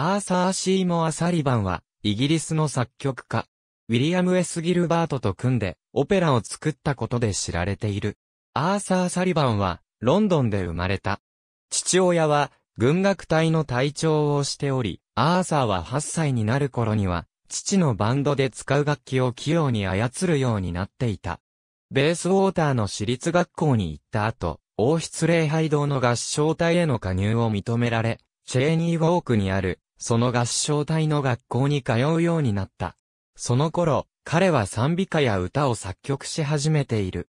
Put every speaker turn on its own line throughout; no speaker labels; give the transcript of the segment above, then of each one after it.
アーサー・シーモア・サリバンは、イギリスの作曲家、ウィリアム・エス・ギルバートと組んで、オペラを作ったことで知られている。アーサー・サリバンは、ロンドンで生まれた。父親は、軍楽隊の隊長をしており、アーサーは8歳になる頃には、父のバンドで使う楽器を器用に操るようになっていた。ベースウォーターの私立学校に行った後、王室礼拝堂の合唱隊への加入を認められ、チェーニーウォークにあるその合唱隊の学校に通うようになった。その頃、彼は賛美歌や歌を作曲し始めている。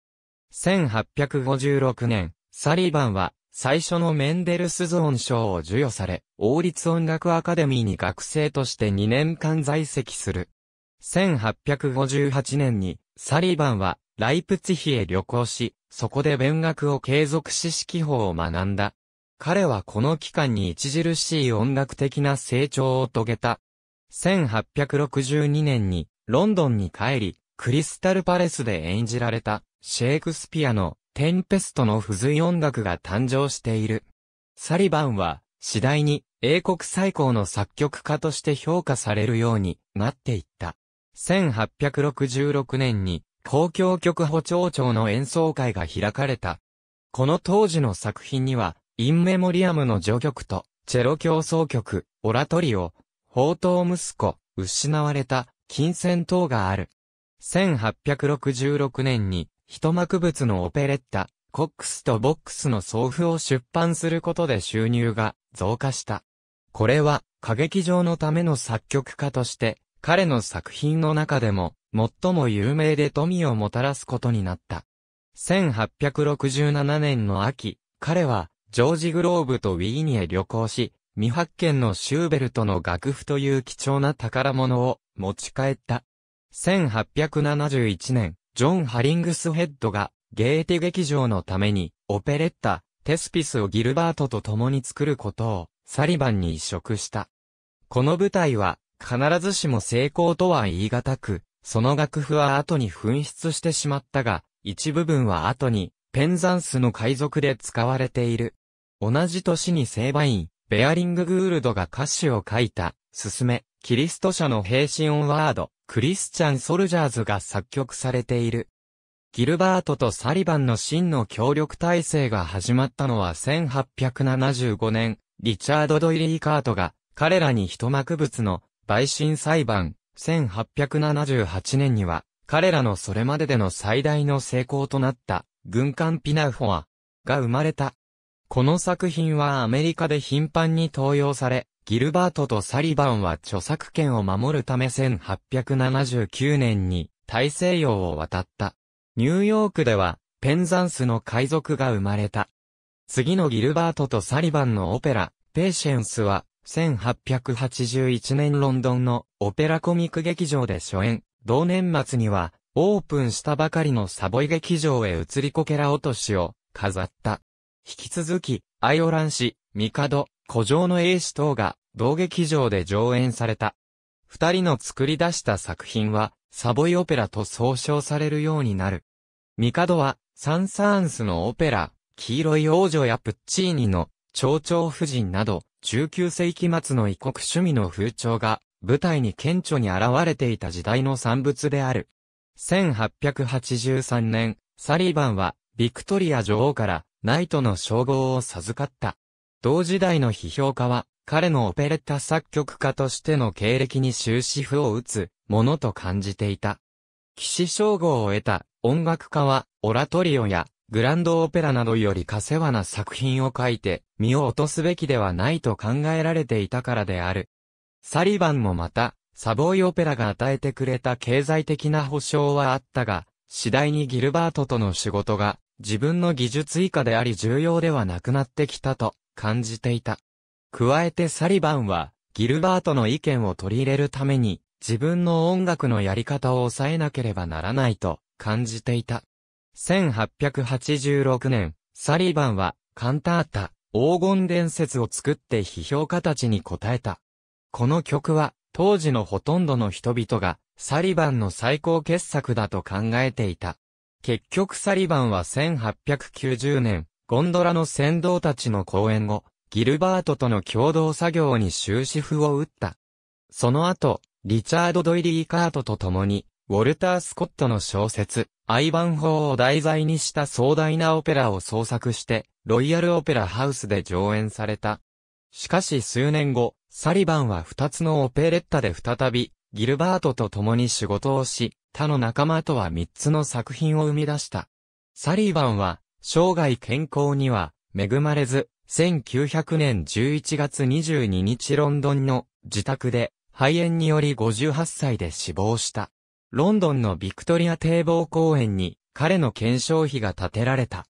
1856年、サリバンは、最初のメンデルスゾーン賞を授与され、王立音楽アカデミーに学生として2年間在籍する。1858年に、サリバンは、ライプツヒへ旅行し、そこで勉学を継続し指揮法を学んだ。彼はこの期間に著しい音楽的な成長を遂げた。1862年にロンドンに帰り、クリスタルパレスで演じられたシェイクスピアのテンペストの付随音楽が誕生している。サリバンは次第に英国最高の作曲家として評価されるようになっていった。1866年に公共曲補聴庁の演奏会が開かれた。この当時の作品にはインメモリアムの序曲と、チェロ競争曲、オラトリオ、宝刀息子、失われた、金銭等がある。1866年に、一幕物のオペレッタ、コックスとボックスの送付を出版することで収入が増加した。これは、歌劇場のための作曲家として、彼の作品の中でも、最も有名で富をもたらすことになった。1867年の秋、彼は、ジョージ・グローブとウィーニへ旅行し、未発見のシューベルトの楽譜という貴重な宝物を持ち帰った。1871年、ジョン・ハリングスヘッドがゲーテ劇場のためにオペレッタ、テスピスをギルバートと共に作ることをサリバンに移植した。この舞台は必ずしも成功とは言い難く、その楽譜は後に紛失してしまったが、一部分は後にペンザンスの海賊で使われている。同じ年に聖バイン、ベアリング・グールドが歌詞を書いた、すすめ、キリスト社の兵士オンワード、クリスチャン・ソルジャーズが作曲されている。ギルバートとサリバンの真の協力体制が始まったのは1875年、リチャード・ドイリー・カートが、彼らに一幕物の、陪審裁判、1878年には、彼らのそれまででの最大の成功となった、軍艦ピナフォア、が生まれた。この作品はアメリカで頻繁に登用され、ギルバートとサリバンは著作権を守るため1879年に大西洋を渡った。ニューヨークではペンザンスの海賊が生まれた。次のギルバートとサリバンのオペラ、ペーシェンスは1881年ロンドンのオペラコミック劇場で初演。同年末にはオープンしたばかりのサボイ劇場へ移りこけら落としを飾った。引き続き、アイオラン氏、ミカド、古城の英氏等が、同劇場で上演された。二人の作り出した作品は、サボイオペラと総称されるようになる。ミカドは、サン・サーンスのオペラ、黄色い王女やプッチーニの、蝶々夫人など、19世紀末の異国趣味の風潮が、舞台に顕著に現れていた時代の産物である。1883年、サリーバンは、ビクトリア女王から、ナイトの称号を授かった。同時代の批評家は、彼のオペレッタ作曲家としての経歴に終止符を打つものと感じていた。騎士称号を得た音楽家は、オラトリオやグランドオペラなどよりかせわな作品を書いて、身を落とすべきではないと考えられていたからである。サリバンもまた、サボイオペラが与えてくれた経済的な保障はあったが、次第にギルバートとの仕事が自分の技術以下であり重要ではなくなってきたと感じていた。加えてサリバンは、ギルバートの意見を取り入れるために、自分の音楽のやり方を抑えなければならないと感じていた。1886年、サリバンは、カンタータ、黄金伝説を作って批評家たちに答えた。この曲は、当時のほとんどの人々が、サリバンの最高傑作だと考えていた。結局サリバンは1890年、ゴンドラの先導たちの講演後、ギルバートとの共同作業に終止符を打った。その後、リチャード・ドイリー・カートと共に、ウォルター・スコットの小説、アイバン法を題材にした壮大なオペラを創作して、ロイヤル・オペラ・ハウスで上演された。しかし数年後、サリバンは二つのオペレッタで再び、ギルバートと共に仕事をし、他の仲間とは3つの作品を生み出した。サリーバンは、生涯健康には恵まれず、1900年11月22日ロンドンの自宅で肺炎により58歳で死亡した。ロンドンのビクトリア堤防公園に彼の検証費が建てられた。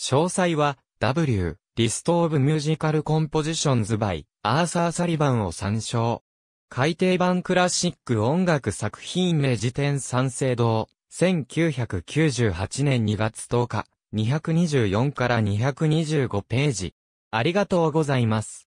詳細は W. リストオブミュージカルコンポジションズバイアーサー・サリバンを参照。改訂版クラシック音楽作品名辞典三省堂、1998年2月10日、224から225ページ。ありがとうございます。